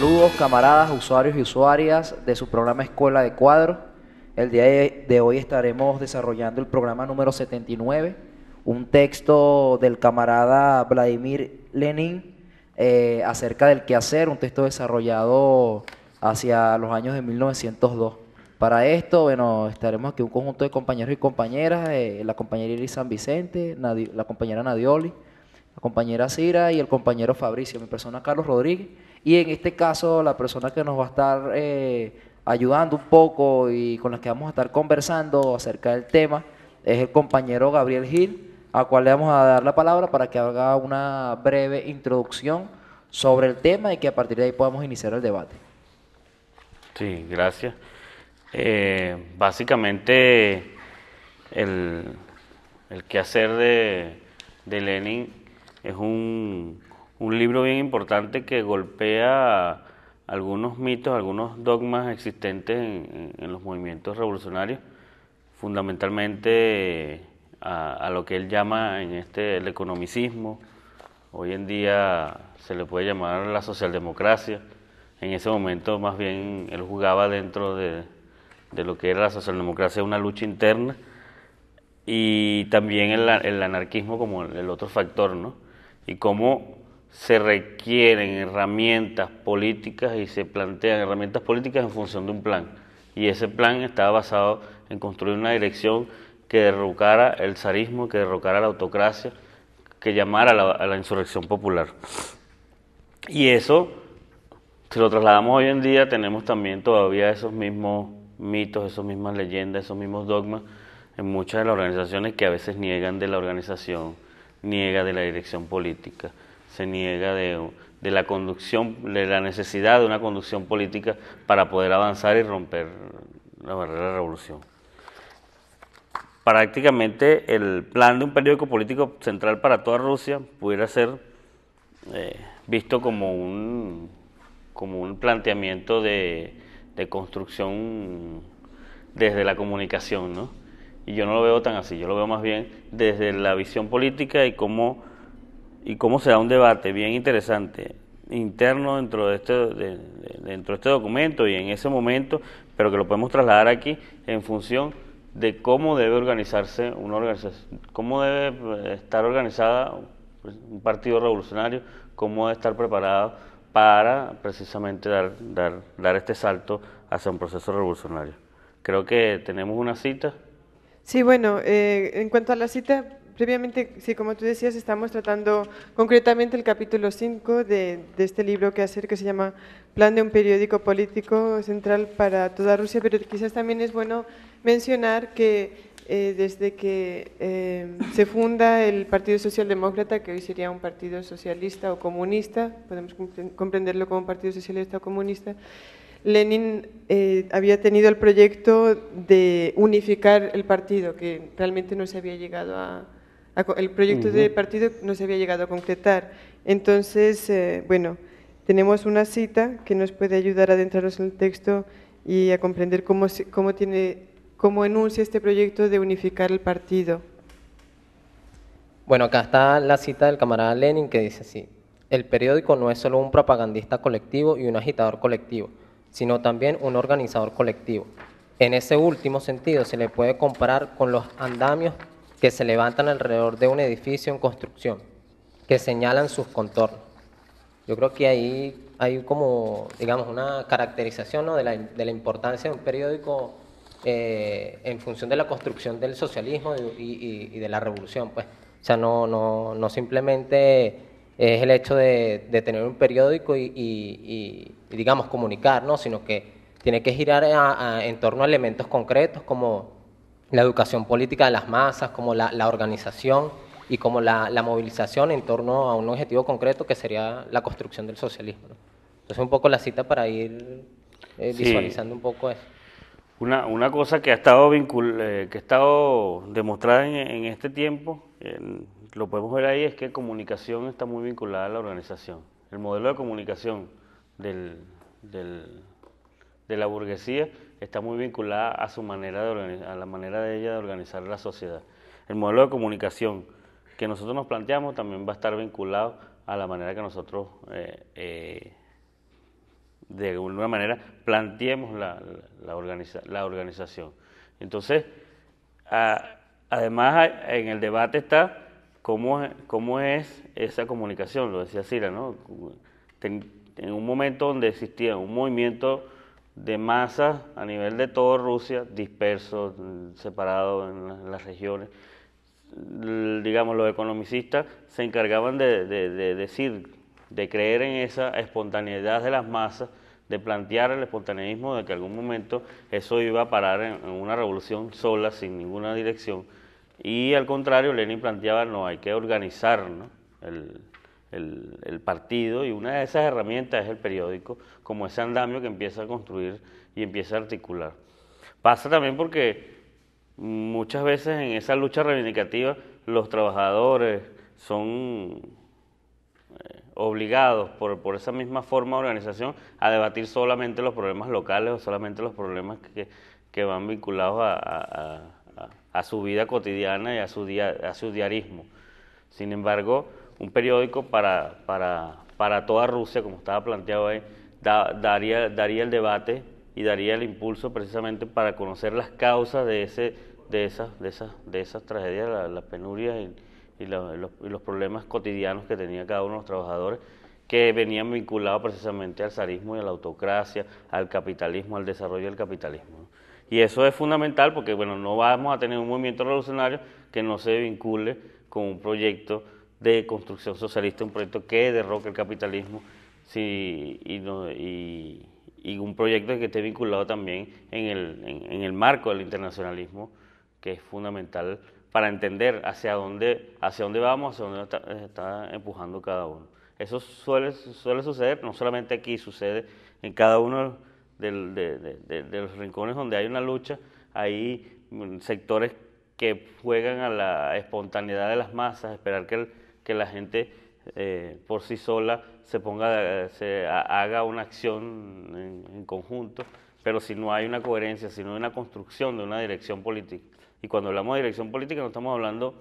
Saludos camaradas, usuarios y usuarias de su programa Escuela de Cuadro. El día de hoy estaremos desarrollando el programa número 79, un texto del camarada Vladimir Lenin eh, acerca del hacer, un texto desarrollado hacia los años de 1902. Para esto, bueno, estaremos aquí un conjunto de compañeros y compañeras, eh, la compañera Iris San Vicente, la compañera Nadioli, la compañera Cira y el compañero Fabricio, mi persona Carlos Rodríguez y en este caso, la persona que nos va a estar eh, ayudando un poco y con la que vamos a estar conversando acerca del tema es el compañero Gabriel Gil, a cual le vamos a dar la palabra para que haga una breve introducción sobre el tema y que a partir de ahí podamos iniciar el debate. Sí, gracias. Eh, básicamente, el, quehacer de Lenin es un un libro bien importante que golpea algunos mitos, algunos dogmas existentes en, los movimientos revolucionarios, fundamentalmente a, lo que él llama en este el economicismo, hoy en día se le puede llamar la socialdemocracia, en ese momento más bien él jugaba dentro de, de lo que era la socialdemocracia, una lucha interna, y también el, anarquismo como el, otro factor, ¿no? Y cómo se requieren herramientas políticas y se plantean herramientas políticas en función de un plan. Y ese plan estaba basado en construir una dirección que derrocara el zarismo, que derrocara la autocracia, que llamara a la, a la insurrección popular. Y eso, si lo trasladamos hoy en día, tenemos también todavía esos mismos mitos, esas mismas leyendas, esos mismos dogmas en muchas de las organizaciones que a veces niegan de la organización, niega de la dirección política se niega de, la conducción, de la necesidad de una conducción política para poder avanzar y romper la barrera de revolución. Prácticamente el plan de un periódico político central para toda Rusia pudiera ser eh, visto como un, como un planteamiento de, de construcción desde la comunicación, ¿no? Y yo no lo veo tan así, yo lo veo más bien desde la visión política y cómo y cómo se da un debate bien interesante interno dentro de este dentro de este documento y en ese momento, pero que lo podemos trasladar aquí en función de cómo debe organizarse una organización, cómo debe eh, estar organizada un partido revolucionario, cómo debe estar preparado para precisamente dar, dar, dar este salto hacia un proceso revolucionario. Creo que tenemos una cita. Sí, bueno, eh, en cuanto a la cita, Previamente, sí, como tú decías, estamos tratando concretamente el capítulo 5 de, este libro que hacer que se llama Plan de un periódico político central para toda Rusia, pero quizás también es bueno mencionar que eh, desde que eh, se funda el Partido Socialdemócrata, que hoy sería un partido socialista o comunista, podemos comprenderlo como un partido socialista o comunista, Lenin eh, había tenido el proyecto de unificar el partido, que realmente no se había llegado a, el proyecto de partido no se había llegado a concretar. Entonces, eh, bueno, tenemos una cita que nos puede ayudar a adentrarnos en el texto y a comprender cómo, cómo, tiene, cómo enuncia este proyecto de unificar el partido. Bueno, acá está la cita del camarada Lenin que dice así, el periódico no es solo un propagandista colectivo y un agitador colectivo, sino también un organizador colectivo. En ese último sentido se le puede comparar con los andamios que se levantan alrededor de un edificio en construcción, que señalan sus contornos. Yo creo que ahí hay como, digamos, una caracterización ¿no? de, la, importancia de un periódico eh, en función de la construcción del socialismo y, de la revolución. Pues. O sea, no, no, simplemente es el hecho de, tener un periódico y, digamos, comunicar, sino que tiene que girar en torno a elementos concretos como la educación política de las masas, como la, organización y como la, movilización en torno a un objetivo concreto que sería la construcción del socialismo. Entonces un poco la cita para ir eh, visualizando un poco eso. Una, cosa que ha estado eh, que ha estado demostrada en, este tiempo, lo podemos ver ahí, es que comunicación está muy vinculada a la organización. El modelo de comunicación del, del, de la burguesía está muy vinculada a su manera de a la manera de ella de organizar la sociedad. El modelo de comunicación que nosotros nos planteamos también va a estar vinculado a la manera que nosotros eh, eh, de alguna manera planteemos la, la organización. Entonces, además en el debate está cómo, cómo es esa comunicación, lo decía Cira, ¿no? en un momento donde existía un movimiento de masa a nivel de toda Rusia, dispersos, separados en, las regiones. Digamos, los economicistas se encargaban de, decir, de creer en esa espontaneidad de las masas, de plantear el espontaneismo de que algún momento eso iba a parar en, una revolución sola, sin ninguna dirección. Y al contrario, Lenin planteaba, no, hay que organizar el, el, partido y una de esas herramientas es el periódico, como ese andamio que empieza a construir y empieza a articular. Pasa también porque muchas veces en esa lucha reivindicativa los trabajadores son eh, obligados por, esa misma forma de organización a debatir solamente los problemas locales o solamente los problemas que, que van vinculados a, a, su vida cotidiana y a su, a su diarismo. Sin embargo, un periódico para, para, toda Rusia, como estaba planteado ahí, daría, el debate y daría el impulso precisamente para conocer las causas de, ese, de, esas, de, esas, de esas tragedias, las penurias y, los, problemas cotidianos que tenía cada uno de los trabajadores que venían vinculados precisamente al zarismo y a la autocracia, al capitalismo, al desarrollo del capitalismo. Y eso es fundamental porque, bueno, no vamos a tener un movimiento revolucionario que no se vincule con un proyecto de construcción socialista, un proyecto que derroque el capitalismo sí, y, y, un proyecto que esté vinculado también en el, en, el marco del internacionalismo, que es fundamental para entender hacia dónde, hacia dónde vamos, hacia dónde está, está empujando cada uno. Eso suele, suele suceder, no solamente aquí, sucede en cada uno de los rincones donde hay una lucha, hay sectores que juegan a la espontaneidad de las masas, esperar que el, que la gente eh, por sí sola se ponga, se haga una acción en, conjunto, pero si no hay una coherencia, si no hay una construcción de una dirección política. Y cuando hablamos de dirección política no estamos hablando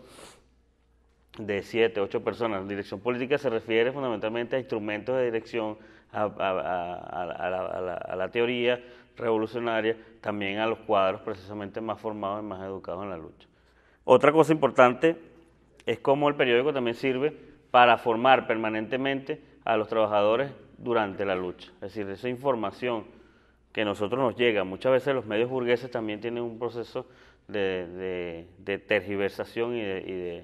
de siete, ocho personas. Dirección política se refiere fundamentalmente a instrumentos de dirección, a, la, la teoría revolucionaria, también a los cuadros precisamente más formados y más educados en la lucha. Otra cosa importante es como el periódico también sirve para formar permanentemente a los trabajadores durante la lucha. Es decir, esa información que nosotros nos llega, muchas veces los medios burgueses también tienen un proceso de, tergiversación y de,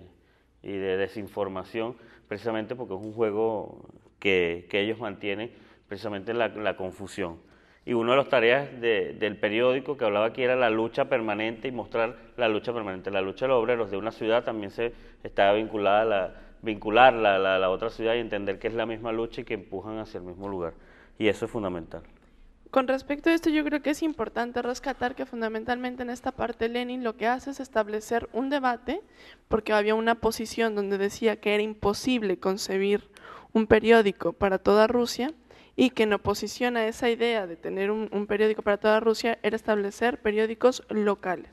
desinformación, precisamente porque es un juego que, ellos mantienen, precisamente la confusión. Y una de las tareas del periódico que hablaba aquí era la lucha permanente y mostrar la lucha permanente. La lucha de los obreros de una ciudad también se estaba vinculada a la, la, a la otra ciudad y entender que es la misma lucha y que empujan hacia el mismo lugar. Y eso es fundamental. Con respecto a esto, yo creo que es importante rescatar que fundamentalmente en esta parte Lenin lo que hace es establecer un debate, porque había una posición donde decía que era imposible concebir un periódico para toda Rusia, y que en oposición a esa idea de tener un, periódico para toda Rusia era establecer periódicos locales.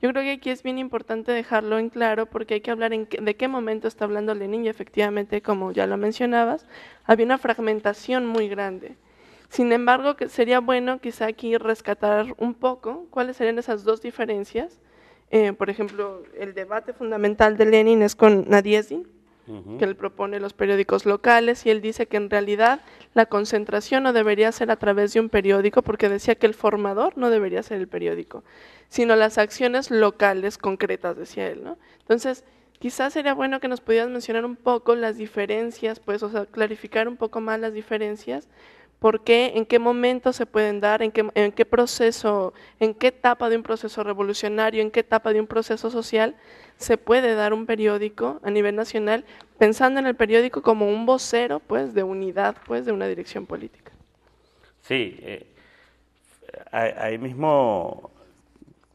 Yo creo que aquí es bien importante dejarlo en claro porque hay que hablar de qué momento está hablando Lenin y efectivamente, como ya lo mencionabas, había una fragmentación muy grande. Sin embargo, sería bueno quizá aquí rescatar un poco cuáles serían esas dos diferencias. Eh, por ejemplo, el debate fundamental de Lenin es con Nadiezin, que él propone los periódicos locales y él dice que en realidad la concentración no debería ser a través de un periódico porque decía que el formador no debería ser el periódico, sino las acciones locales concretas, decía él, ¿no? Entonces, quizás sería bueno que nos pudieras mencionar un poco las diferencias, pues, o sea, clarificar un poco más las diferencias ¿Por qué? ¿En qué momento se pueden dar? ¿En qué, proceso? ¿En qué etapa de un proceso revolucionario? ¿En qué etapa de un proceso social se puede dar un periódico a nivel nacional? Pensando en el periódico como un vocero, pues, de unidad, pues, de una dirección política. Sí, eh, ahí mismo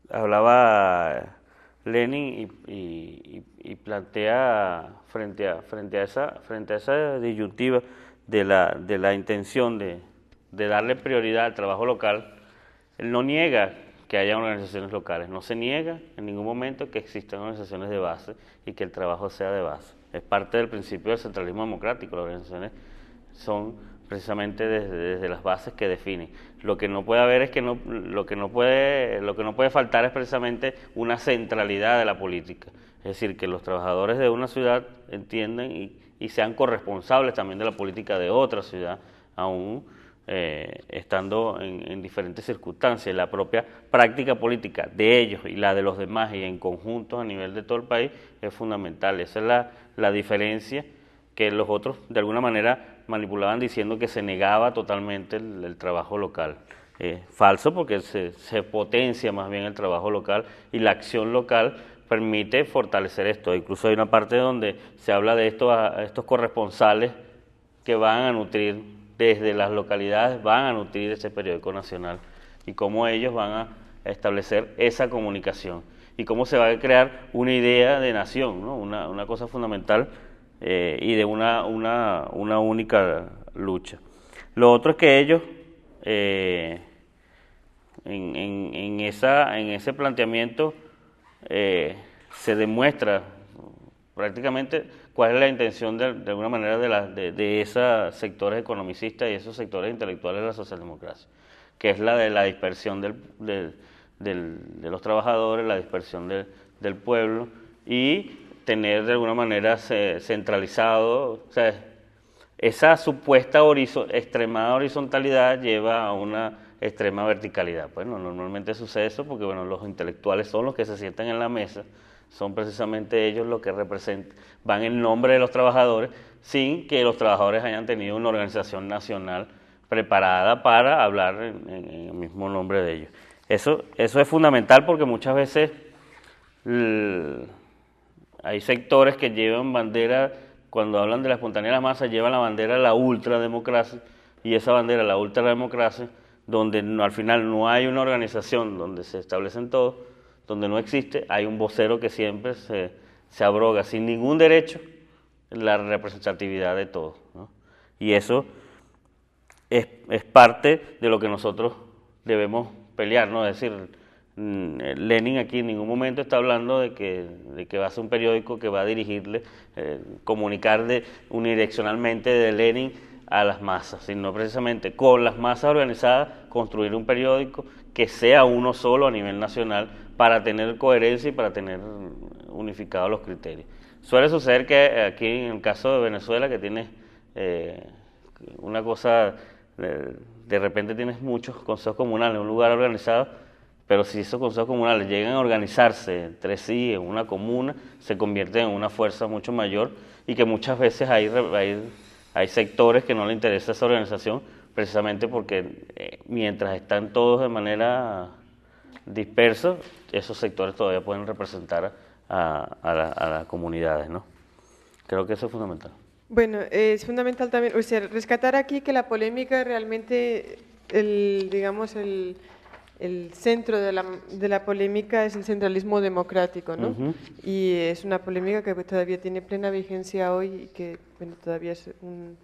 hablaba Lenin y, y, plantea frente a frente a esa frente a esa disyuntiva de la, de la intención de, de darle prioridad al trabajo local, él no niega que haya organizaciones locales, no se niega en ningún momento que existan organizaciones de base y que el trabajo sea de base. Es parte del principio del centralismo democrático, las organizaciones son precisamente desde, las bases que definen. Lo que no puede haber es que no, lo que no puede, lo que no puede faltar es precisamente una centralidad de la política. Es decir, que los trabajadores de una ciudad entienden y y sean corresponsables también de la política de otra ciudad, aún eh, estando en, diferentes circunstancias. La propia práctica política de ellos y la de los demás y en conjunto a nivel de todo el país es fundamental. Esa es la, diferencia que los otros de alguna manera manipulaban diciendo que se negaba totalmente el, trabajo local. Eh, falso porque se, se potencia más bien el trabajo local y la acción local permite fortalecer esto. Incluso hay una parte donde se habla de estos, estos corresponsales que van a nutrir desde las localidades, van a nutrir ese periódico nacional y cómo ellos van a establecer esa comunicación y cómo se va a crear una idea de nación, una, cosa fundamental eh, y de una, única lucha. Lo otro es que ellos, eh, en ese planteamiento, eh, se demuestra prácticamente cuál es la intención de, de alguna manera de, de, esos sectores economicistas y esos sectores intelectuales de la socialdemocracia, que es la de la dispersión de los trabajadores, la dispersión del pueblo y tener de alguna manera centralizado, esa supuesta extremada horizontalidad lleva a una extrema verticalidad. Bueno, pues, normalmente sucede eso porque bueno, los intelectuales son los que se sientan en la mesa, son precisamente ellos los que representan, van en nombre de los trabajadores, sin que los trabajadores hayan tenido una organización nacional preparada para hablar en, el mismo nombre de ellos. Eso, eso es fundamental porque muchas veces hay sectores que llevan bandera, cuando hablan de la espontaneidad de la masa, llevan la bandera de la ultrademocracia y esa bandera, la ultrademocracia, donde al final no hay una organización donde se establecen todos, donde no existe, hay un vocero que siempre se, abroga sin ningún derecho la representatividad de todos. Y eso es, parte de lo que nosotros debemos pelear, ¿no? Es decir, eh, Lenin aquí en ningún momento está hablando de que, va a ser un periódico que va a dirigirle, comunicarle eh, comunicar unidireccionalmente de Lenin a las masas, sino precisamente con las masas organizadas construir un periódico que sea uno solo a nivel nacional para tener coherencia y para tener unificados los criterios. Suele suceder que aquí en el caso de Venezuela, que tienes eh, una cosa, eh, de repente tienes muchos consejos comunales, un lugar organizado, pero si esos consejos comunales llegan a organizarse entre sí en una comuna, se convierte en una fuerza mucho mayor y que muchas veces hay, hay hay sectores que no le interesa esa organización precisamente porque eh, mientras están todos de manera dispersa, esos sectores todavía pueden representar a, las comunidades, ¿no? Creo que eso es fundamental. Bueno, es fundamental también, o sea, rescatar aquí que la polémica realmente, el, digamos, el, el centro de la, de la, polémica es el centralismo democrático, ¿no? Y es una polémica que todavía tiene plena vigencia hoy y que bueno, todavía es un,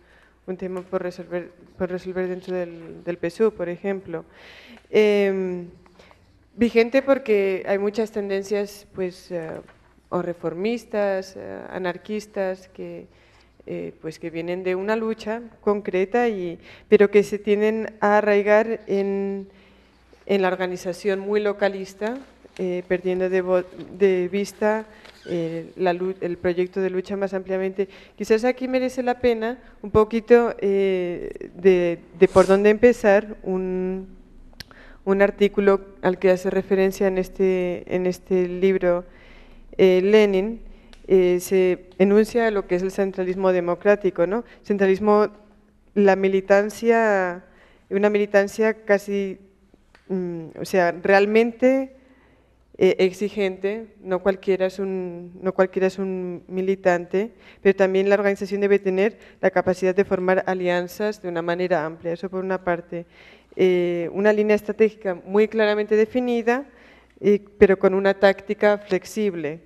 tema por resolver, por resolver dentro del, del PSU, por ejemplo. Em, vigente porque hay muchas tendencias, pues, eh, o reformistas, eh, anarquistas, que, eh, pues que vienen de una lucha concreta, y, pero que se tienen a arraigar en en la organización muy localista, eh, perdiendo de, vista eh, el proyecto de lucha más ampliamente. Quizás aquí merece la pena un poquito eh, de, por dónde empezar un, artículo al que hace referencia en este, en este libro Lenin. se enuncia lo que es el centralismo democrático, ¿no? Centralismo, la militancia, una militancia casi Mm, o sea, realmente eh, exigente, no cualquiera, es un, cualquiera es un militante, pero también la organización debe tener la capacidad de formar alianzas de una manera amplia, eso por una parte. Eh, una línea estratégica muy claramente definida, eh, pero con una táctica flexible.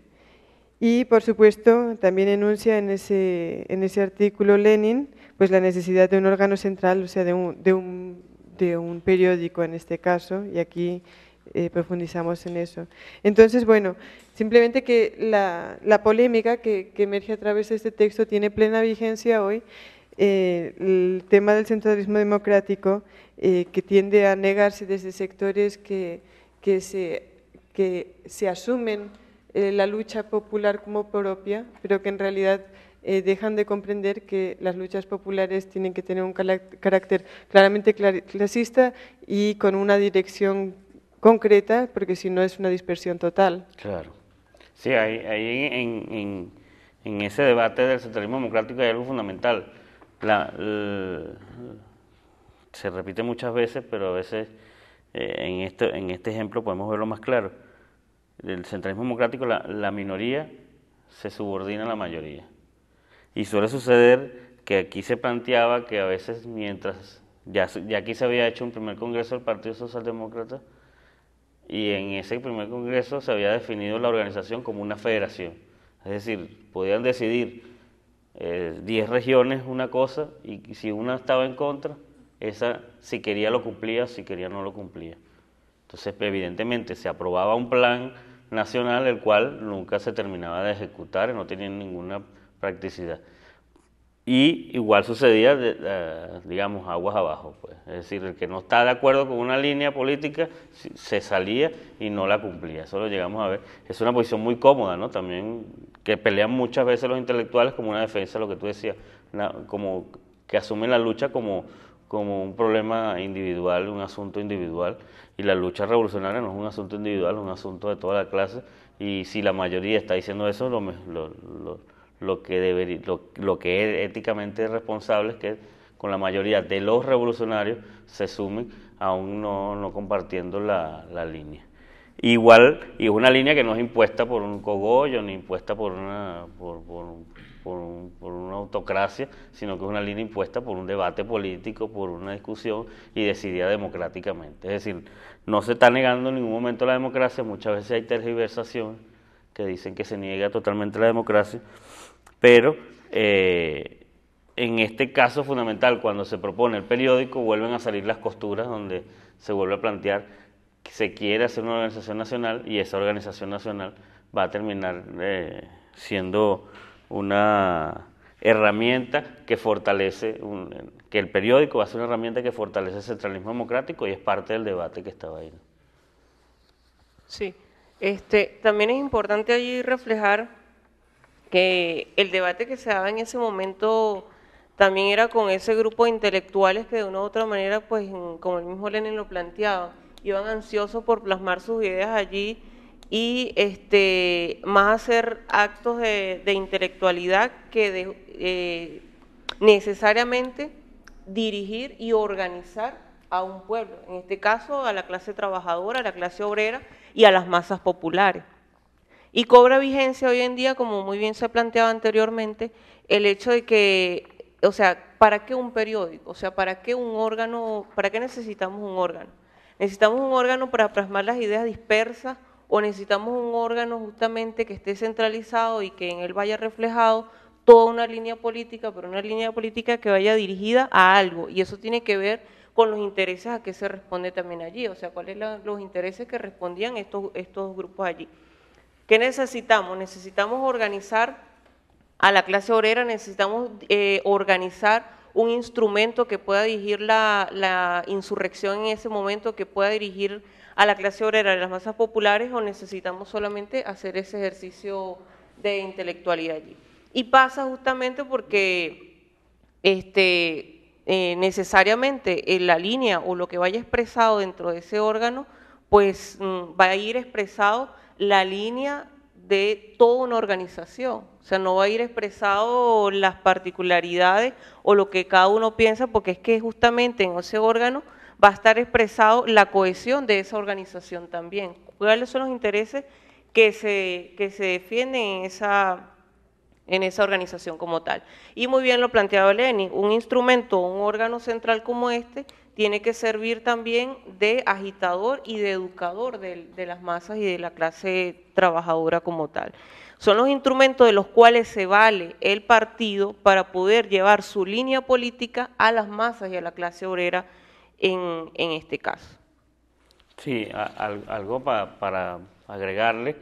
Y, por supuesto, también enuncia en ese, en ese artículo Lenin pues, la necesidad de un órgano central, o sea, de un de un periódico en este caso, y aquí eh, profundizamos en eso. Entonces, bueno, simplemente que la, polémica que, emerge a través de este texto tiene plena vigencia hoy. Eh, el tema del centralismo democrático eh, que tiende a negarse desde sectores que, se, que se asumen la lucha popular como propia, pero que en realidad eh, dejan de comprender que las luchas populares tienen que tener un carácter claramente clasista y con una dirección concreta, porque si no es una dispersión total. Claro. Sí, ahí, en, ese debate del centralismo democrático hay algo fundamental. se repite muchas veces, pero a veces eh, en, este ejemplo podemos verlo más claro. El centralismo democrático, la, minoría se subordina a la mayoría. Y suele suceder que aquí se planteaba que a veces mientras, ya, aquí se había hecho un primer congreso del Partido Socialdemócrata, y en ese primer congreso se había definido la organización como una federación. Es decir, podían decidir 10 eh, regiones una cosa y si una estaba en contra, esa si quería lo cumplía, si quería no lo cumplía. Entonces, evidentemente, se aprobaba un plan nacional el cual nunca se terminaba de ejecutar, no tenía ninguna practicidad. Y igual sucedía, eh, digamos, aguas abajo. Pues. Es decir, el que no está de acuerdo con una línea política se salía y no la cumplía. Eso lo llegamos a ver. Es una posición muy cómoda, ¿no? También que pelean muchas veces los intelectuales como una defensa, lo que tú decías, como que asumen la lucha como, como un problema individual, un asunto individual. Y la lucha revolucionaria no es un asunto individual, es un asunto de toda la clase. Y si la mayoría está diciendo eso, lo, lo, lo lo que, lo, que es éticamente responsable es que con la mayoría de los revolucionarios se sumen, aún no, no compartiendo la, línea. Igual, y es una línea que no es impuesta por un cogollo, ni impuesta por una, por, una autocracia, sino que es una línea impuesta por un debate político, por una discusión y decidida democráticamente. Es decir, no se está negando en ningún momento la democracia, muchas veces hay tergiversación que dicen que se niega totalmente la democracia, pero eh, en este caso fundamental, cuando se propone el periódico, vuelven a salir las costuras donde se vuelve a plantear que se quiere hacer una organización nacional y esa organización nacional va a terminar eh, siendo una herramienta que fortalece, que el periódico va a ser una herramienta que fortalece el centralismo democrático y es parte del debate que estaba ahí. Sí, este, también es importante allí reflejar que el debate que se daba en ese momento también era con ese grupo de intelectuales que de una u otra manera, pues como el mismo Lenin lo planteaba, iban ansiosos por plasmar sus ideas allí y este, más hacer actos de, intelectualidad que de, eh, necesariamente dirigir y organizar a un pueblo, en este caso a la clase trabajadora, a la clase obrera y a las masas populares. Y cobra vigencia hoy en día, como muy bien se ha planteado anteriormente, el hecho de que, o sea, ¿para qué un periódico? O sea, ¿para qué un órgano? ¿Para qué necesitamos un órgano? ¿Necesitamos un órgano para plasmar las ideas dispersas o necesitamos un órgano justamente que esté centralizado y que en él vaya reflejado toda una línea política, pero una línea política que vaya dirigida a algo? Y eso tiene que ver con los intereses a que se responde también allí, o sea, cuáles son los intereses que respondían estos, estos grupos allí. ¿Qué necesitamos? Necesitamos organizar a la clase obrera, necesitamos eh, organizar un instrumento que pueda dirigir la, insurrección en ese momento, que pueda dirigir a la clase obrera, a las masas populares, o necesitamos solamente hacer ese ejercicio de intelectualidad allí. Y pasa justamente porque este, eh, necesariamente en eh, la línea o lo que vaya expresado dentro de ese órgano, pues mm, va a ir expresado la línea de toda una organización. O sea, no va a ir expresado las particularidades o lo que cada uno piensa, porque es que justamente en ese órgano va a estar expresado la cohesión de esa organización también. ¿Cuáles son los intereses que se, defienden en esa, en esa organización como tal? Y muy bien lo planteaba Lenin, un instrumento, un órgano central como este tiene que servir también de agitador y de educador de, las masas y de la clase trabajadora como tal. Son los instrumentos de los cuales se vale el partido para poder llevar su línea política a las masas y a la clase obrera en, este caso. Sí, algo para agregarle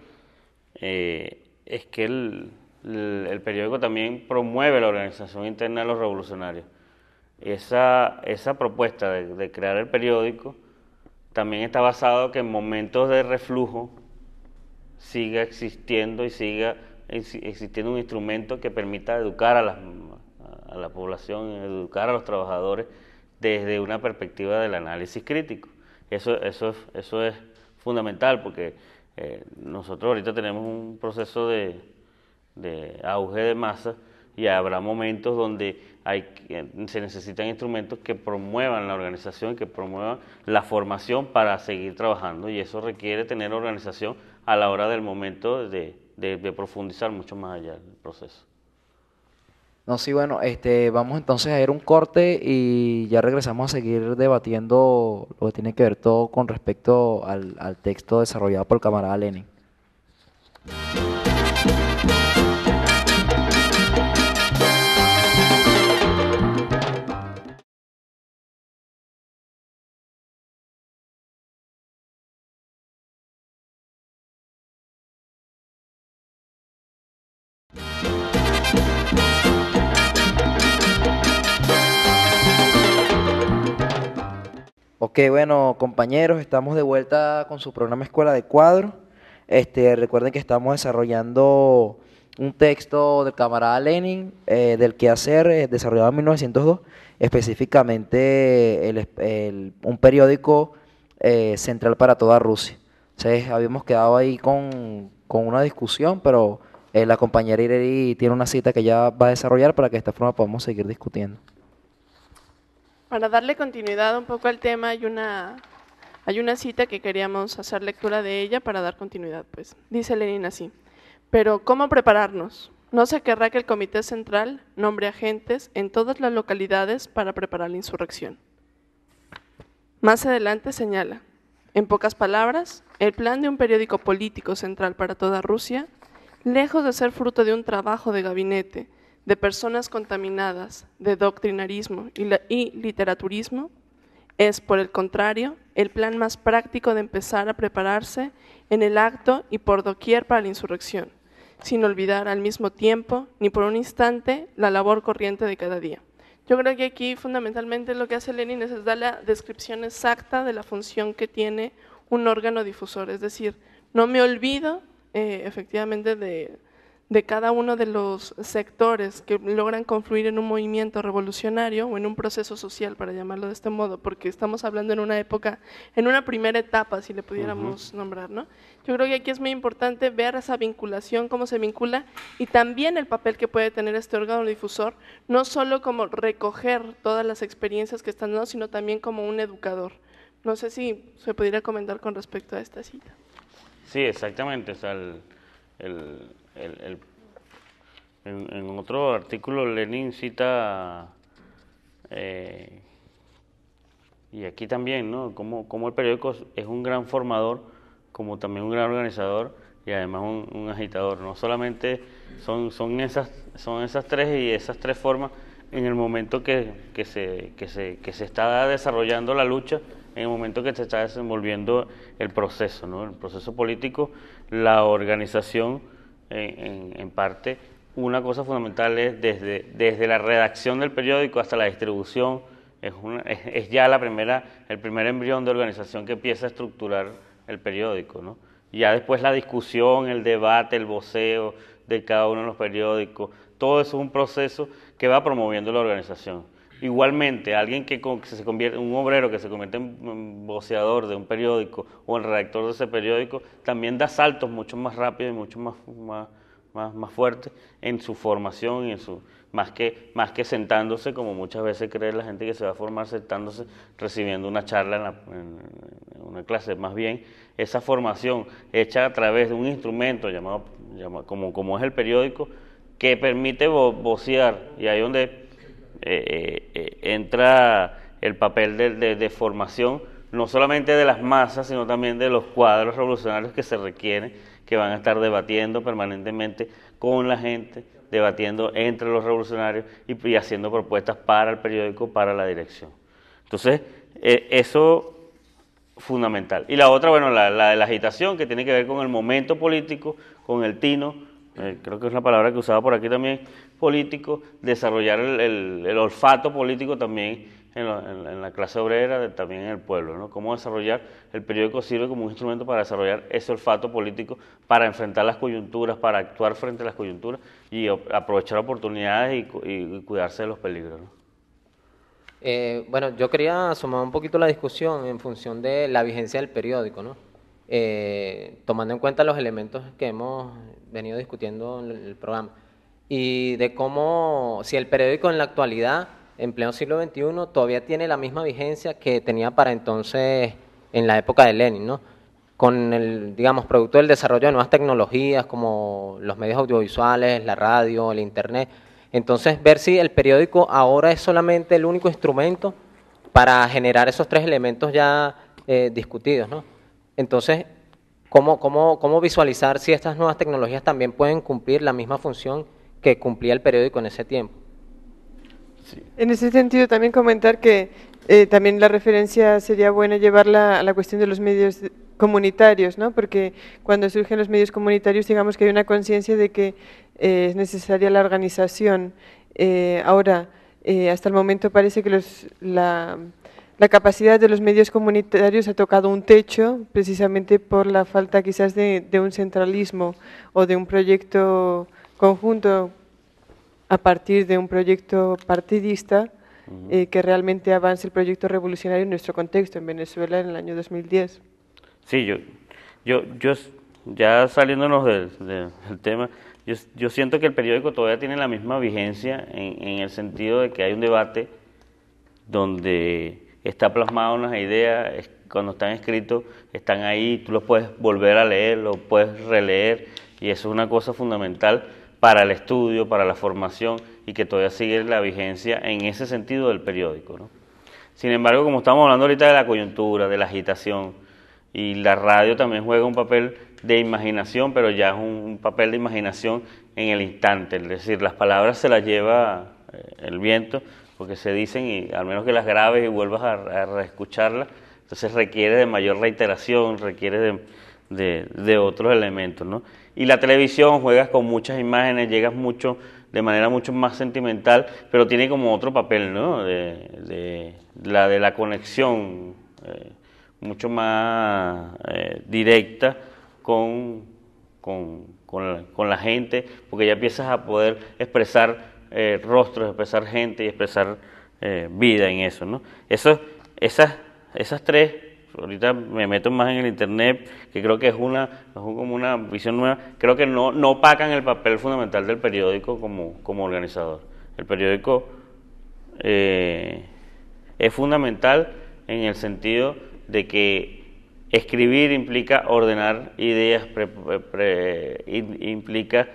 eh, es que el periódico también promueve la organización interna de los revolucionarios esa, esa propuesta de, crear el periódico también está basado que en momentos de reflujo siga existiendo y siga existiendo un instrumento que permita educar a, a la población, educar a los trabajadores desde una perspectiva del análisis crítico. Eso, eso, es, eso es fundamental porque eh, nosotros ahorita tenemos un proceso de auge de masa y habrá momentos donde hay, se necesitan instrumentos que promuevan la organización, que promuevan la formación para seguir trabajando y eso requiere tener organización a la hora del momento de, profundizar mucho más allá del proceso. No, sí, bueno, este, vamos entonces a ir un corte y ya regresamos a seguir debatiendo lo que tiene que ver todo con respecto al, al texto desarrollado por el camarada Lenin. Ok, bueno, compañeros, estamos de vuelta con su programa Escuela de Cuadro. Este, recuerden que estamos desarrollando un texto del camarada Lenin, eh, del quehacer, hacer eh, desarrollado en 1902, específicamente el, un periódico eh, central para toda Rusia. Entonces, habíamos quedado ahí con, con una discusión, pero la compañera Ireri tiene una cita que ya va a desarrollar para que de esta forma podamos seguir discutiendo. Para darle continuidad un poco al tema, hay una, hay una cita que queríamos hacer lectura de ella para dar continuidad, pues. Dice Lenin así, pero ¿cómo prepararnos? No se querrá que el Comité Central nombre agentes en todas las localidades para preparar la insurrección. Más adelante señala, en pocas palabras, el plan de un periódico político central para toda Rusia, lejos de ser fruto de un trabajo de gabinete, de personas contaminadas de doctrinarismo y, literaturismo es, por el contrario, el plan más práctico de empezar a prepararse en el acto y por doquier para la insurrección, sin olvidar al mismo tiempo ni por un instante la labor corriente de cada día. Yo creo que aquí fundamentalmente lo que hace Lenin es dar la descripción exacta de la función que tiene un órgano difusor, es decir, no me olvido eh, efectivamente de de cada uno de los sectores que logran confluir en un movimiento revolucionario o en un proceso social, para llamarlo de este modo, porque estamos hablando en una época, en una primera etapa, si le pudiéramos nombrar, ¿no? Yo creo que aquí es muy importante ver esa vinculación, cómo se vincula y también el papel que puede tener este órgano difusor, no solo como recoger todas las experiencias que están dando, sino también como un educador. No sé si se pudiera comentar con respecto a esta cita. Sí, exactamente. O el, en, otro artículo Lenin cita, eh, y aquí también, ¿no? Como, el periódico es un gran formador, como también un gran organizador y además un, agitador. No solamente son, son, esas, son esas tres y esas tres formas en el momento que, se, se, que se está desarrollando la lucha, en el momento que se está desenvolviendo el proceso, ¿no? el proceso político, la organización en, parte, una cosa fundamental es desde, la redacción del periódico hasta la distribución, es, ya la primera, el primer embrión de organización que empieza a estructurar el periódico. ¿no? Ya después la discusión, el debate, el voceo de cada uno de los periódicos, todo eso es un proceso que va promoviendo la organización. Igualmente, alguien que, se convierte, un obrero que se convierte en voceador de un periódico o en redactor de ese periódico, también da saltos mucho más rápidos y mucho más, más, más, fuertes en su formación y en su más que más que sentándose como muchas veces cree la gente que se va a formar sentándose recibiendo una charla en, una clase más bien esa formación hecha a través de un instrumento llamado, como es el periódico que permite vocear y ahí donde eh, eh, eh, entra el papel de, formación no solamente de las masas, sino también de los cuadros revolucionarios que se requieren, que van a estar debatiendo permanentemente con la gente, debatiendo entre los revolucionarios y, haciendo propuestas para el periódico, para la dirección. Entonces, eh, eso fundamental. Y la otra, bueno, la de la agitación, que tiene que ver con el momento político, con el tino, eh, creo que es una palabra que usaba por aquí también, político, desarrollar el, olfato político también en, la clase obrera, también en el pueblo, ¿no? Cómo desarrollar, el periódico sirve como un instrumento para desarrollar ese olfato político, para enfrentar las coyunturas, para actuar frente a las coyunturas y aprovechar oportunidades y, y, cuidarse de los peligros, eh, bueno, yo quería sumar un poquito la discusión en función de la vigencia del periódico, ¿no? Eh, tomando en cuenta los elementos que hemos venido discutiendo en el programa, y de cómo si el periódico en la actualidad, en pleno siglo XXI, todavía tiene la misma vigencia que tenía para entonces en la época de Lenin, ¿no? con el, digamos, producto del desarrollo de nuevas tecnologías como los medios audiovisuales, la radio, el Internet. Entonces, ver si el periódico ahora es solamente el único instrumento para generar esos tres elementos ya eh, discutidos, ¿no? Entonces, ¿cómo, visualizar si estas nuevas tecnologías también pueden cumplir la misma función que cumplía el periódico en ese tiempo? En ese sentido, también comentar que eh, también la referencia sería buena llevarla a la cuestión de los medios comunitarios, ¿no? porque cuando surgen los medios comunitarios, digamos que hay una conciencia de que eh, es necesaria la organización. Eh, ahora, hasta el momento parece que los, la, la capacidad de los medios comunitarios ha tocado un techo precisamente por la falta quizás de, un centralismo o de un proyecto conjunto a partir de un proyecto partidista eh, que realmente avance el proyecto revolucionario en nuestro contexto, en Venezuela, en el año 2010. Sí, yo, yo, yo ya saliéndonos del, tema, yo, siento que el periódico todavía tiene la misma vigencia en el sentido de que hay un debate donde está plasmado en las ideas, cuando están escritos, están ahí, tú los puedes volver a leer, los puedes releer, y eso es una cosa fundamental para el estudio, para la formación, y que todavía sigue la vigencia en ese sentido del periódico. ¿no? Sin embargo, como estamos hablando ahorita de la coyuntura, de la agitación, y la radio también juega un papel de imaginación, pero ya es un, papel de imaginación en el instante, es decir, las palabras se las lleva eh, el viento, porque se dicen y al menos que las grabes y vuelvas a, a reescucharlas, entonces requiere de mayor reiteración, requiere de, otros elementos, Y la televisión juegas con muchas imágenes, llegas mucho de manera mucho más sentimental, pero tiene como otro papel, ¿no? De, la de la conexión eh, mucho más eh, directa con, con, con la gente, porque ya empiezas a poder expresar eh, rostros, expresar gente y expresar eh, vida en eso. ¿no? eso esas, esas tres, ahorita me meto más en el internet, que creo que es una, como una visión nueva, creo que no, no opacan el papel fundamental del periódico como, como organizador. El periódico eh, es fundamental en el sentido de que escribir implica ordenar ideas, implica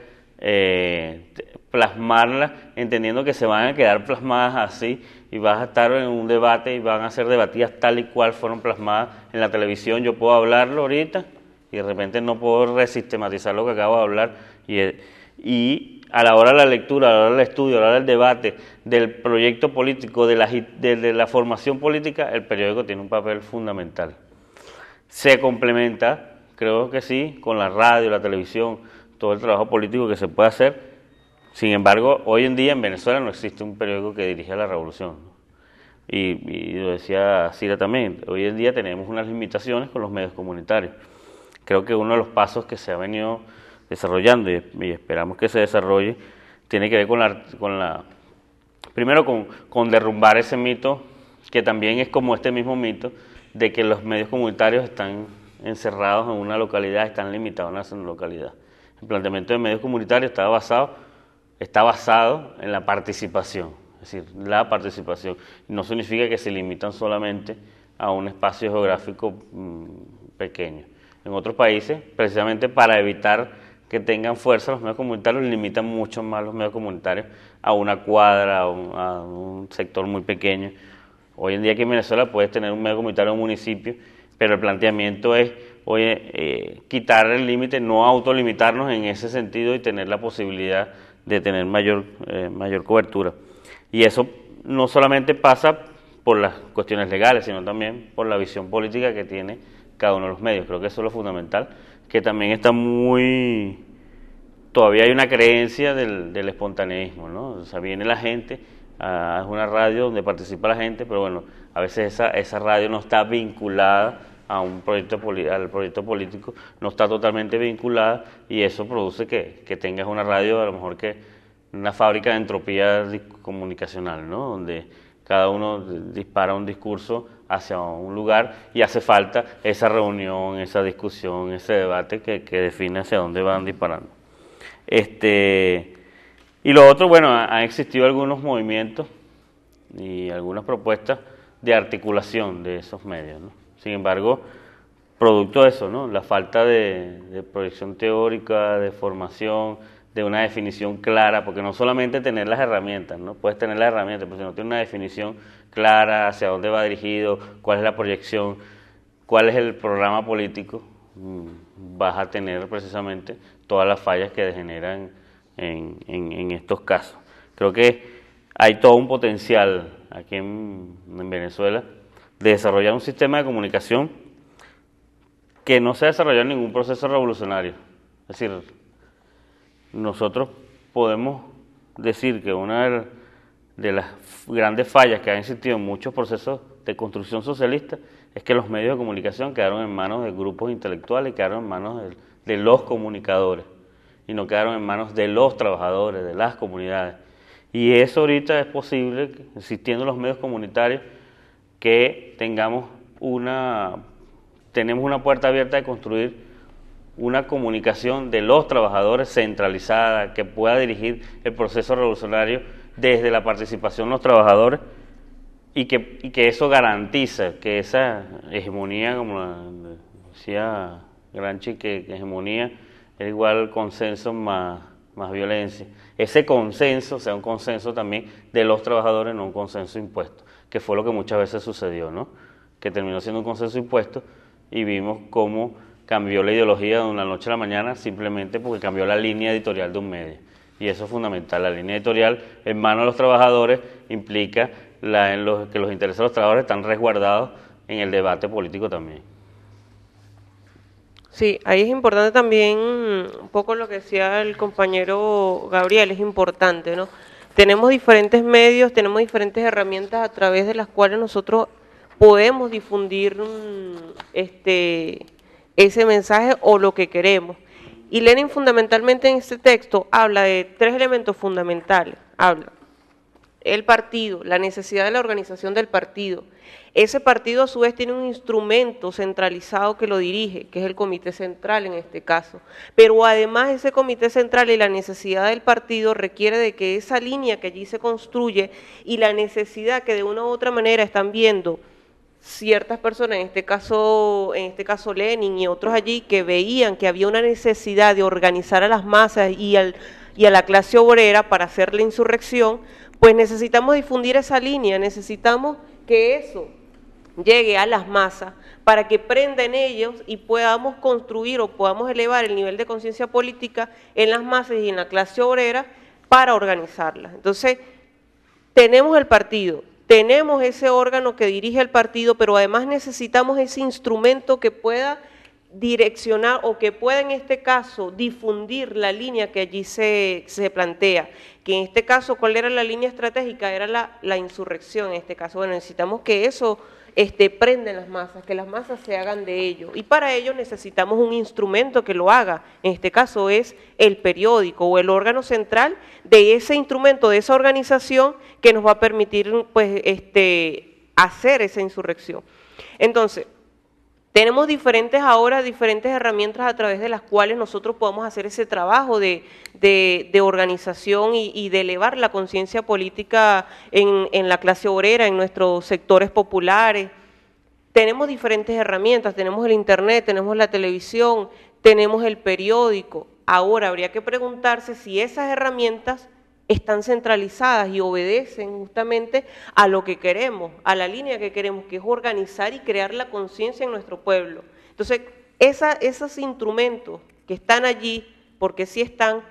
plasmarlas, entendiendo que se van a quedar plasmadas así y vas a estar en un debate y van a ser debatidas tal y cual fueron plasmadas en la televisión. Yo puedo hablarlo ahorita y de repente no puedo resistematizar lo que acabo de hablar y, eh, a la hora de la lectura, a la hora del estudio, a la hora del debate, del proyecto político, de la formación política, el periódico tiene un papel fundamental. Se complementa, creo que sí, con la radio, la televisión, todo el trabajo político que se puede hacer sin embargo, hoy en día en Venezuela no existe un periódico que dirija la revolución. Y, lo decía Cira también, hoy en día tenemos unas limitaciones con los medios comunitarios. Creo que uno de los pasos que se ha venido desarrollando y, esperamos que se desarrolle tiene que ver con la, con la primero con, con derrumbar ese mito, que también es como este mismo mito, de que los medios comunitarios están encerrados en una localidad, están limitados en una localidad. El planteamiento de medios comunitarios estaba basado está basado en la participación, es decir, la participación. No significa que se limitan solamente a un espacio geográfico mm, pequeño. En otros países, precisamente para evitar que tengan fuerza los medios comunitarios, limitan mucho más los medios comunitarios a una cuadra, a un, sector muy pequeño. Hoy en día aquí en Venezuela puedes tener un medio comunitario en un municipio, pero el planteamiento es, oye, eh, quitar el límite, no autolimitarnos en ese sentido y tener la posibilidad de tener mayor, eh, mayor cobertura. Y eso no solamente pasa por las cuestiones legales, sino también por la visión política que tiene cada uno de los medios. Creo que eso es lo fundamental, que también está muy... Todavía hay una creencia del, del espontaneísmo, ¿no? O sea, viene la gente, a es una radio donde participa la gente, pero bueno, a veces esa, esa radio no está vinculada a un proyecto, al proyecto político, no está totalmente vinculada y eso produce que, que tengas una radio, a lo mejor que una fábrica de entropía comunicacional, ¿no? donde cada uno dispara un discurso hacia un lugar y hace falta esa reunión, esa discusión, ese debate que, que define hacia dónde van disparando. Este, y lo otro, bueno, han existido algunos movimientos y algunas propuestas de articulación de esos medios. ¿no? Sin embargo, producto de eso, ¿no? la falta de, proyección teórica, de formación, de una definición clara, porque no solamente tener las herramientas, ¿no? Puedes tener las herramientas, pero si no tienes una definición clara hacia dónde va dirigido, cuál es la proyección, cuál es el programa político, mm, vas a tener precisamente todas las fallas que degeneran en, en, estos casos. Creo que hay todo un potencial aquí en Venezuela de desarrollar un sistema de comunicación que no se ha desarrollado en ningún proceso revolucionario. Es decir, nosotros podemos decir que una de las grandes fallas que han existido en muchos procesos de construcción socialista es que los medios de comunicación quedaron en manos de grupos intelectuales, quedaron en manos de, de los comunicadores y no quedaron en manos de los trabajadores, de las comunidades. Y eso ahorita es posible, existiendo los medios comunitarios, que tengamos una, tenemos una puerta abierta de construir una comunicación de los trabajadores centralizada que pueda dirigir el proceso revolucionario desde la participación de los trabajadores y que, que eso garantiza que esa hegemonía, como decía Granchi, que, hegemonía es igual consenso más, más violencia. Ese consenso sea un consenso también de los trabajadores, no un consenso impuesto que fue lo que muchas veces sucedió, ¿no? que terminó siendo un consenso impuesto y vimos cómo cambió la ideología de una noche a la mañana simplemente porque cambió la línea editorial de un medio. Y eso es fundamental. La línea editorial en manos de los trabajadores implica la, en los, que los intereses de los trabajadores están resguardados en el debate político también. Sí, ahí es importante también un poco lo que decía el compañero Gabriel, es importante, ¿no? Tenemos diferentes medios, tenemos diferentes herramientas a través de las cuales nosotros podemos difundir mm, este, ese mensaje o lo que queremos. Y Lenin fundamentalmente en este texto habla de tres elementos fundamentales. Habla el partido, la necesidad de la organización del partido. Ese partido a su vez tiene un instrumento centralizado que lo dirige, que es el comité central en este caso. Pero además ese comité central y la necesidad del partido requiere de que esa línea que allí se construye y la necesidad que de una u otra manera están viendo ciertas personas, en este caso, en este caso Lenin y otros allí, que veían que había una necesidad de organizar a las masas y, y a la clase obrera para hacer la insurrección, pues necesitamos difundir esa línea, necesitamos que eso llegue a las masas para que prenden ellos y podamos construir o podamos elevar el nivel de conciencia política en las masas y en la clase obrera para organizarlas. Entonces, tenemos el partido, tenemos ese órgano que dirige el partido, pero además necesitamos ese instrumento que pueda direccionar o que pueda en este caso difundir la línea que allí se, plantea, que en este caso cuál era la línea estratégica, era la, insurrección en este caso. Bueno, necesitamos que eso este, prenda en las masas, que las masas se hagan de ello. Y para ello necesitamos un instrumento que lo haga, en este caso es el periódico o el órgano central de ese instrumento, de esa organización que nos va a permitir pues, este, hacer esa insurrección. Entonces, tenemos diferentes ahora, diferentes herramientas a través de las cuales nosotros podamos hacer ese trabajo de, organización y, de elevar la conciencia política en, en la clase obrera, en nuestros sectores populares. Tenemos diferentes herramientas, tenemos el Internet, tenemos la televisión, tenemos el periódico. Ahora habría que preguntarse si esas herramientas están centralizadas y obedecen justamente a lo que queremos, a la línea que queremos, que es organizar y crear la conciencia en nuestro pueblo. Entonces, esos instrumentos que están allí, porque sí están,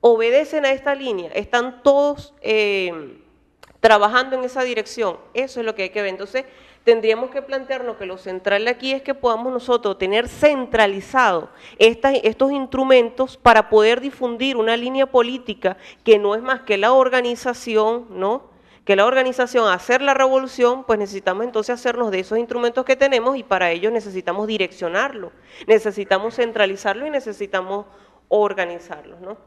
obedecen a esta línea, están todos eh, trabajando en esa dirección. Eso es lo que hay que ver. Entonces, tendríamos que plantearnos que lo central aquí es que podamos nosotros tener centralizado estos instrumentos para poder difundir una línea política que no es más que la organización, ¿no? que la organización hacer la revolución, pues necesitamos entonces hacernos de esos instrumentos que tenemos y para ello necesitamos direccionarlo, necesitamos centralizarlo y necesitamos organizarlos, ¿no?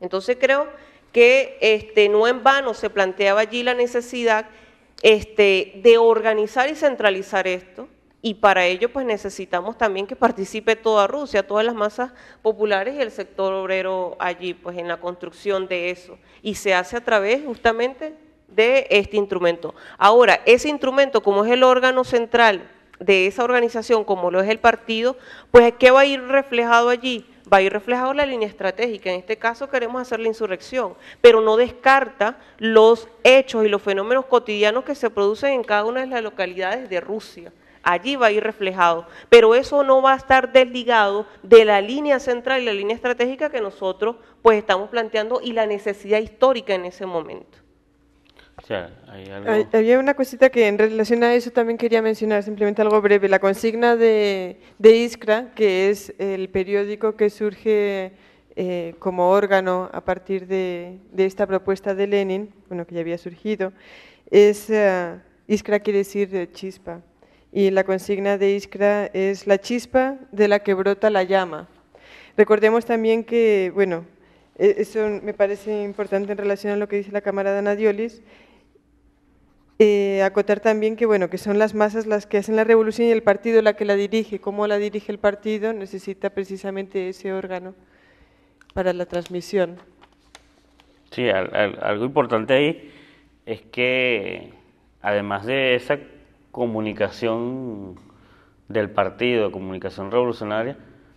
Entonces creo que este, no en vano se planteaba allí la necesidad este, de organizar y centralizar esto. Y para ello, pues necesitamos también que participe toda Rusia, todas las masas populares y el sector obrero allí, pues en la construcción de eso. Y se hace a través justamente de este instrumento. Ahora, ese instrumento, como es el órgano central de esa organización, como lo es el partido, pues ¿qué va a ir reflejado allí? va a ir reflejado la línea estratégica. En este caso queremos hacer la insurrección, pero no descarta los hechos y los fenómenos cotidianos que se producen en cada una de las localidades de Rusia. Allí va a ir reflejado, pero eso no va a estar desligado de la línea central y la línea estratégica que nosotros pues estamos planteando y la necesidad histórica en ese momento había una cosita que en relación a eso también quería mencionar, simplemente algo breve. La consigna de, Iskra, que es el periódico que surge eh, como órgano a partir de, esta propuesta de Lenin, bueno, que ya había surgido, es eh, Iskra quiere decir eh, chispa. Y la consigna de Iskra es la chispa de la que brota la llama. Recordemos también que, bueno, e, eso me parece importante en relación a lo que dice la camarada Nadiolis, eh, acotar también que, bueno, que son las masas las que hacen la revolución y el partido la que la dirige. Cómo la dirige el partido necesita precisamente ese órgano para la transmisión. Sí, algo importante ahí es que además de esa comunicación del partido, comunicación revolucionaria,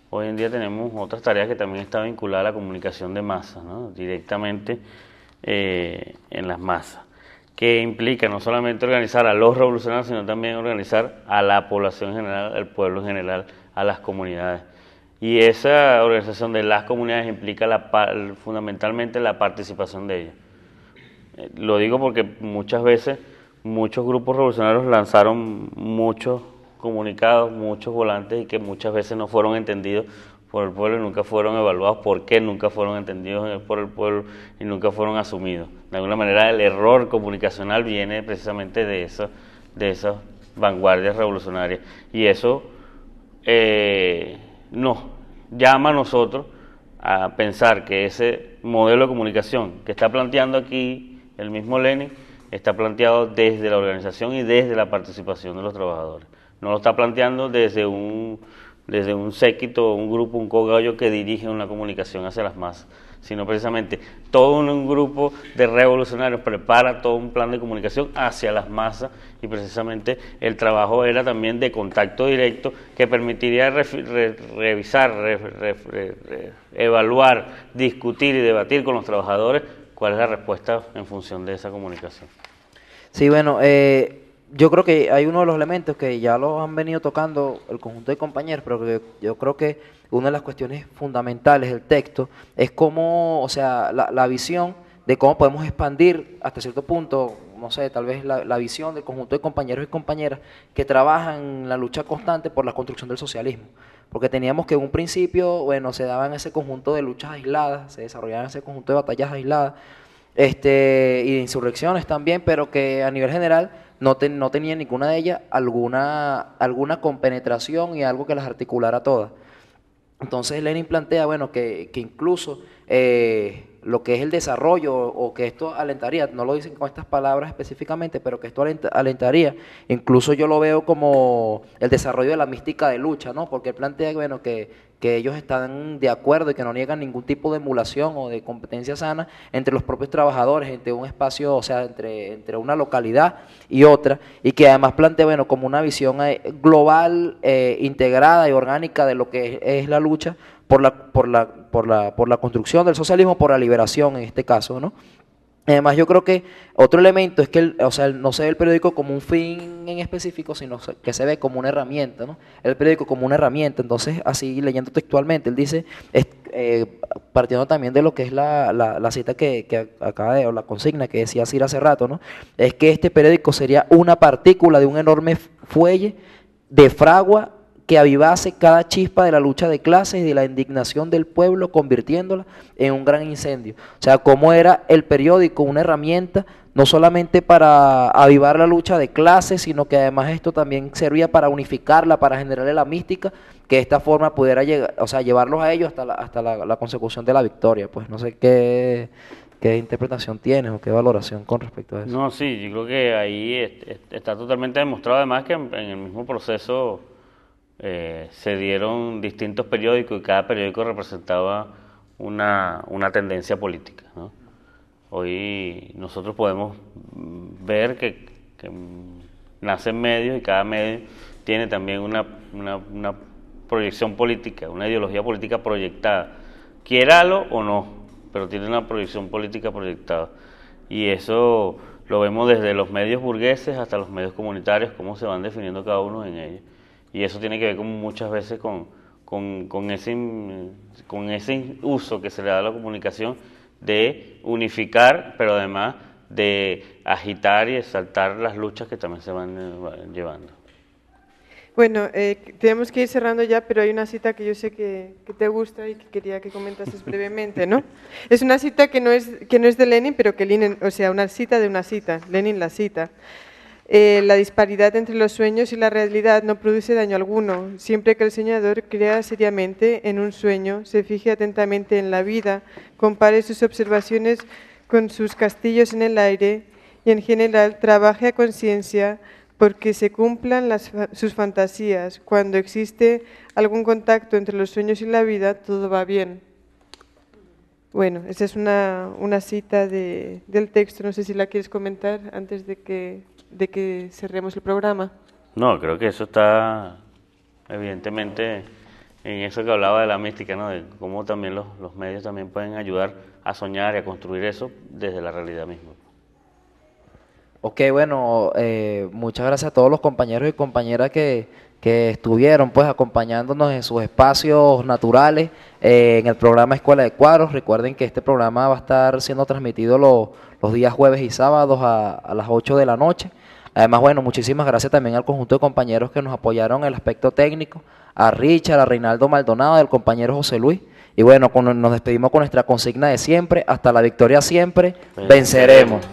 hoy en día tenemos otras tareas que también está vinculada a la comunicación de masas, directamente eh, en las masas que implica no solamente organizar a los revolucionarios, sino también organizar a la población general, al pueblo en general, a las comunidades. Y esa organización de las comunidades implica fundamentalmente la participación de ellas. Eh, lo digo porque muchas veces muchos grupos revolucionarios lanzaron muchos comunicados, muchos volantes y que muchas veces no fueron entendidos por el pueblo y nunca fueron evaluados, por qué nunca fueron entendidos por el pueblo y nunca fueron asumidos de alguna manera el error comunicacional viene precisamente de, eso, de esas vanguardias revolucionarias. Y eso eh, nos llama a nosotros a pensar que ese modelo de comunicación que está planteando aquí el mismo Lenin está planteado desde la organización y desde la participación de los trabajadores. No lo está planteando desde un, desde un séquito, un grupo, un cogallo que dirige una comunicación hacia las masas sino precisamente todo un grupo de revolucionarios prepara todo un plan de comunicación hacia las masas y precisamente el trabajo era también de contacto directo que permitiría revisar, evaluar, discutir y debatir con los trabajadores cuál es la respuesta en función de esa comunicación. Sí, bueno, eh, yo creo que hay uno de los elementos que ya lo han venido tocando el conjunto de compañeros, pero yo creo que una de las cuestiones fundamentales del texto es cómo, o sea, la, visión de cómo podemos expandir hasta cierto punto, no sé, tal vez la, visión del conjunto de compañeros y compañeras que trabajan en la lucha constante por la construcción del socialismo. Porque teníamos que en un principio, bueno, se daban ese conjunto de luchas aisladas, se desarrollaban ese conjunto de batallas aisladas, este, y de insurrecciones también, pero que a nivel general no, tenía ninguna de ellas alguna, alguna compenetración y algo que las articulara todas. Entonces Lenin plantea, bueno, que, que incluso eh, lo que es el desarrollo o que esto alentaría, no lo dicen con estas palabras específicamente, pero que esto alentaría, incluso yo lo veo como el desarrollo de la mística de lucha, ¿no? Porque él plantea, bueno, que, que ellos están de acuerdo y que no niegan ningún tipo de emulación o de competencia sana entre los propios trabajadores, entre un espacio, o sea, entre, entre una localidad y otra, y que además plantea, bueno, como una visión eh, global, eh, integrada y orgánica de lo que es, es la lucha por la, por, la, por, la, por la construcción del socialismo, por la liberación en este caso, ¿no? Además, yo creo que otro elemento es que el, o sea, no se ve el periódico como un fin en específico, sino que se ve como una herramienta, ¿no? El periódico como una herramienta. Entonces, así leyendo textualmente, él dice, eh, partiendo también de lo que es la, la, cita que, que, acaba de, o la consigna que decía Cira hace rato, ¿no? Es que este periódico sería una partícula de un enorme fuelle de fragua que avivase cada chispa de la lucha de clases y de la indignación del pueblo, convirtiéndola en un gran incendio. O sea, cómo era el periódico una herramienta no solamente para avivar la lucha de clases, sino que además esto también servía para unificarla, para generarle la mística, que de esta forma pudiera llegar, o sea, llevarlos a ellos hasta la, hasta la, consecución de la victoria. Pues no sé qué, qué interpretación tienes o qué valoración con respecto a eso. No, sí, yo creo que ahí está totalmente demostrado además que en el mismo proceso eh, se dieron distintos periódicos y cada periódico representaba una, una tendencia política. Hoy nosotros podemos ver que, nacen medios y cada medio tiene también una, una, proyección política, una ideología política proyectada, quiéralo o no, pero tiene una proyección política proyectada. Y eso lo vemos desde los medios burgueses hasta los medios comunitarios, cómo se van definiendo cada uno en ellos. Y eso tiene que ver como muchas veces con, con, con, ese, mm, con ese uso que se le da a la comunicación de unificar, pero además de agitar y exaltar las luchas que también se van eh, llevando. Bueno, eh, tenemos que ir cerrando ya, pero hay una cita que yo sé que, que te gusta y que quería que comentases brevemente, ¿no? Es una cita que no es, que no es de Lenin, pero que Lenin, o sea, una cita de una cita, Lenin la cita. Eh, la disparidad entre los sueños y la realidad no produce daño alguno, siempre que el soñador crea seriamente en un sueño, se fije atentamente en la vida, compare sus observaciones con sus castillos en el aire y en general trabaje a conciencia porque se cumplan sus fantasías. Cuando existe algún contacto entre los sueños y la vida, todo va bien. Bueno, esa es una, cita del texto, no sé si la quieres comentar antes de que de que cerremos el programa. No, creo que eso está evidentemente en eso que hablaba de la mística, ¿no? de cómo también los, los medios también pueden ayudar a soñar y a construir eso desde la realidad misma. Ok, bueno, eh, muchas gracias a todos los compañeros y compañeras que, estuvieron pues acompañándonos en sus espacios naturales eh, en el programa Escuela de Cuadros. Recuerden que este programa va a estar siendo transmitido los días jueves y sábados a, a las 8 de la noche. Además, bueno, muchísimas gracias también al conjunto de compañeros que nos apoyaron en el aspecto técnico, a Richard, a Reinaldo Maldonado, al compañero José Luis. Y bueno, nos despedimos con nuestra consigna de siempre, hasta la victoria siempre, venceremos.